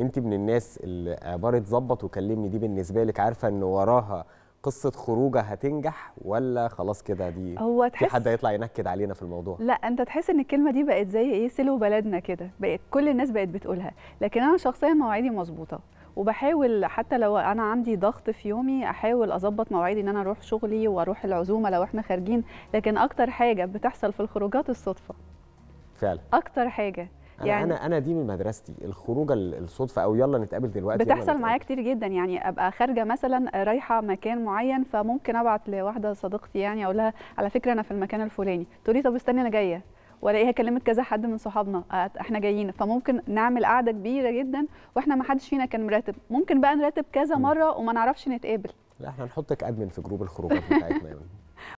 انت من الناس اللي عباره ظبط وكلمني دي بالنسبه لك عارفه ان وراها قصه خروجه هتنجح ولا خلاص كده دي هو تحس في حد هيطلع ينكد علينا في الموضوع لا انت تحس ان الكلمه دي بقت زي ايه سلو بلدنا كده بقت كل الناس بقت بتقولها لكن انا شخصيا مواعيدي مظبوطه وبحاول حتى لو انا عندي ضغط في يومي احاول اظبط مواعيدي ان انا اروح شغلي واروح العزومه لو احنا خارجين لكن اكتر حاجه بتحصل في الخروجات الصدفه فعلا اكتر حاجه انا يعني انا انا دي من مدرستي الخروجه الصدفه او يلا نتقابل دلوقتي بتحصل معايا كتير جدا يعني ابقى خارجه مثلا رايحه مكان معين فممكن ابعت لواحده صديقتي يعني اقول لها على فكره انا في المكان الفلاني تقول لي طب استني انا جايه والاقيها كلمت كذا حد من صحابنا احنا جايين فممكن نعمل قعده كبيره جدا واحنا ما حدش فينا كان مرتب ممكن بقى نرتب كذا مره وما نعرفش نتقابل لا احنا نحطك ادمن في جروب الخروجات بتاعتنا